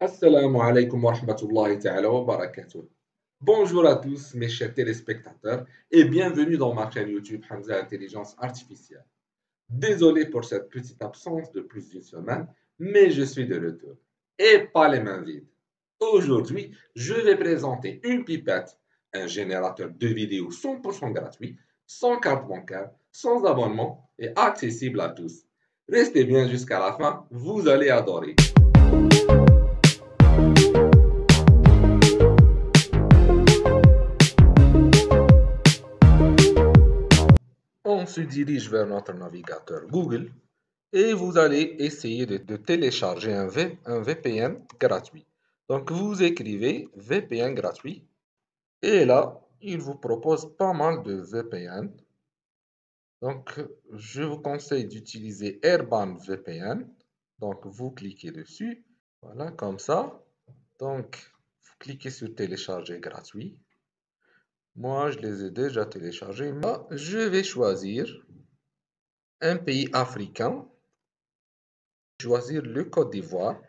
Assalamu alaikum wa rahmatullahi wa barakatuh. Bonjour à tous mes chers téléspectateurs et bienvenue dans ma chaîne YouTube Hamza Intelligence Artificielle. Désolé pour cette petite absence de plus d'une semaine, mais je suis de retour et pas les mains vides. Aujourd'hui, je vais présenter une pipette, un générateur de vidéos 100% gratuit, sans carte bancaire, sans abonnement et accessible à tous. Restez bien jusqu'à la fin, vous allez adorer. se dirige vers notre navigateur Google et vous allez essayer de, télécharger un, VPN gratuit. Donc, vous écrivez VPN gratuit et là, il vous propose pas mal de VPN. Donc, je vous conseille d'utiliser Airband VPN. Donc, vous cliquez dessus. Voilà, comme ça. Donc, vous cliquez sur télécharger gratuit. Moi, je les ai déjà téléchargés. Moi, je vais choisir un pays africain. Choisir le Côte d'Ivoire.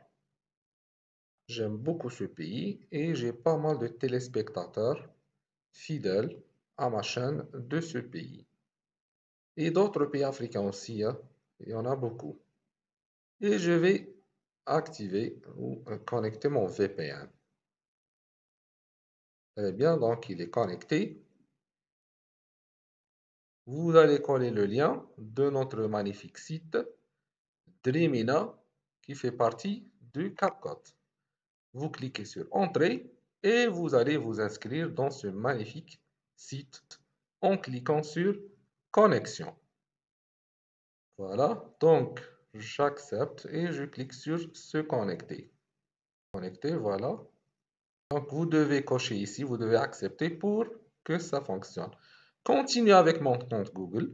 J'aime beaucoup ce pays et j'ai pas mal de téléspectateurs fidèles à ma chaîne de ce pays. Et d'autres pays africains aussi, hein. il y en a beaucoup. Et je vais activer ou connecter mon VPN. Eh bien, donc il est connecté. Vous allez coller le lien de notre magnifique site Dreamina qui fait partie du CapCut. Vous cliquez sur Entrée et vous allez vous inscrire dans ce magnifique site en cliquant sur Connexion. Voilà, donc j'accepte et je clique sur Se connecter. Connecter, voilà, donc, vous devez cocher ici, vous devez accepter pour que ça fonctionne. Continuez avec mon compte Google.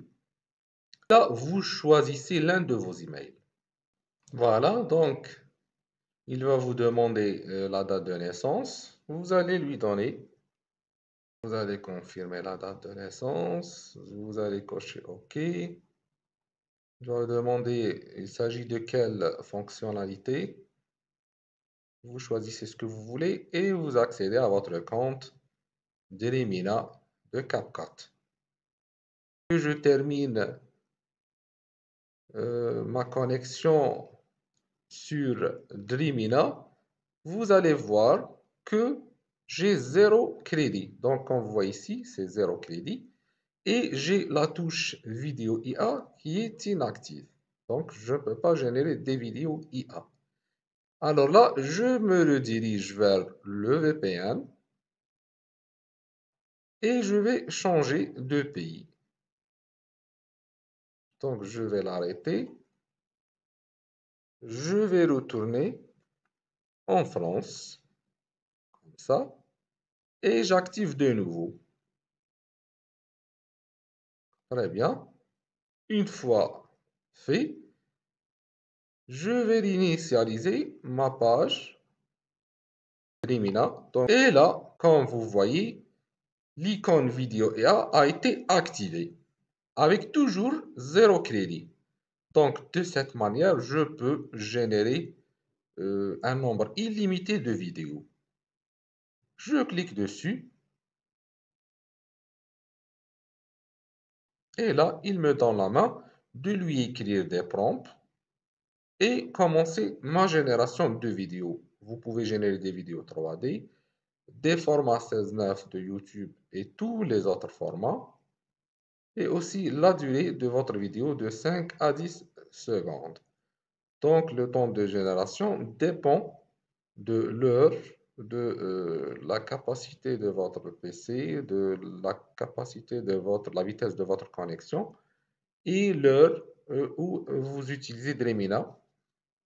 Là, vous choisissez l'un de vos emails. Voilà, donc, il va vous demander euh, la date de naissance. Vous allez lui donner. Vous allez confirmer la date de naissance. Vous allez cocher OK. Il va vous demander, il s'agit de quelle fonctionnalité vous choisissez ce que vous voulez et vous accédez à votre compte Dreamina de CapCut. Je termine euh, ma connexion sur Dreamina, vous allez voir que j'ai zéro crédit. Donc, on voit ici, c'est zéro crédit. Et j'ai la touche vidéo IA qui est inactive. Donc, je ne peux pas générer des vidéos IA. Alors là, je me redirige vers le VPN et je vais changer de pays. Donc, je vais l'arrêter. Je vais retourner en France, comme ça, et j'active de nouveau. Très bien. Une fois fait, je vais initialiser ma page et là, comme vous voyez, l'icône vidéo EA a été activée avec toujours zéro crédit. Donc, de cette manière, je peux générer euh, un nombre illimité de vidéos. Je clique dessus. Et là, il me donne la main de lui écrire des prompts et commencer ma génération de vidéos. Vous pouvez générer des vidéos 3D, des formats 16.9 de YouTube et tous les autres formats, et aussi la durée de votre vidéo de 5 à 10 secondes. Donc le temps de génération dépend de l'heure, de euh, la capacité de votre PC, de la capacité de votre, la vitesse de votre connexion et l'heure euh, où vous utilisez Dremina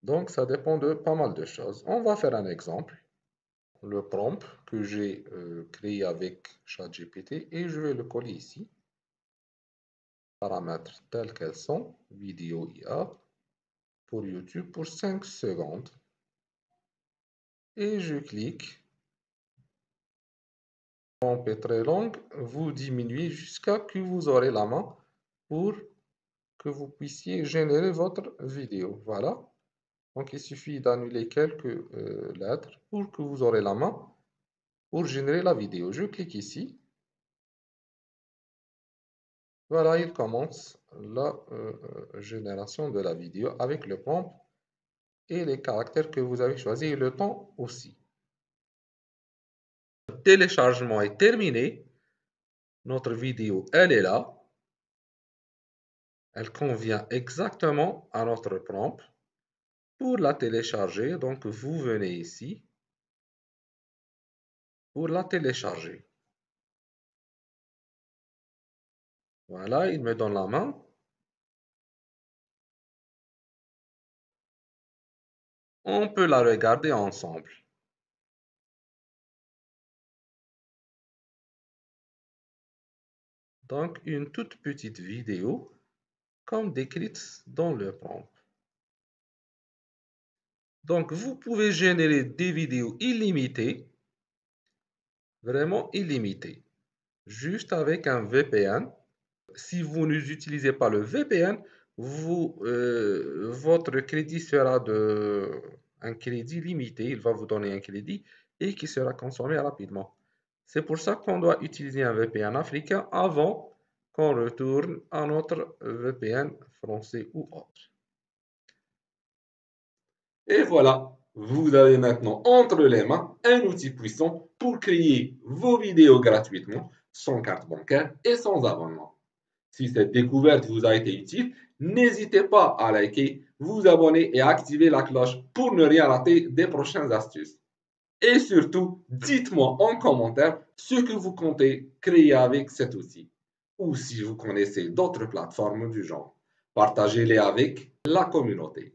donc, ça dépend de pas mal de choses. On va faire un exemple. Le prompt que j'ai euh, créé avec ChatGPT et je vais le coller ici. Paramètres tels quels sont, vidéo IA, pour YouTube pour 5 secondes. Et je clique. Prompt est très long. vous diminuez jusqu'à ce que vous aurez la main pour que vous puissiez générer votre vidéo. Voilà. Donc, il suffit d'annuler quelques euh, lettres pour que vous aurez la main pour générer la vidéo. Je clique ici. Voilà, il commence la euh, génération de la vidéo avec le prompt et les caractères que vous avez choisis et le temps aussi. Le téléchargement est terminé. Notre vidéo, elle est là. Elle convient exactement à notre prompt. Pour la télécharger, donc vous venez ici. Pour la télécharger. Voilà, il me donne la main. On peut la regarder ensemble. Donc, une toute petite vidéo comme décrite dans le prompt. Donc, vous pouvez générer des vidéos illimitées, vraiment illimitées, juste avec un VPN. Si vous n'utilisez pas le VPN, euh, votre crédit sera de un crédit limité. Il va vous donner un crédit et qui sera consommé rapidement. C'est pour ça qu'on doit utiliser un VPN africain avant qu'on retourne à notre VPN français ou autre. Et voilà, vous avez maintenant entre les mains un outil puissant pour créer vos vidéos gratuitement, sans carte bancaire et sans abonnement. Si cette découverte vous a été utile, n'hésitez pas à liker, vous abonner et activer la cloche pour ne rien rater des prochaines astuces. Et surtout, dites-moi en commentaire ce que vous comptez créer avec cet outil ou si vous connaissez d'autres plateformes du genre. Partagez-les avec la communauté.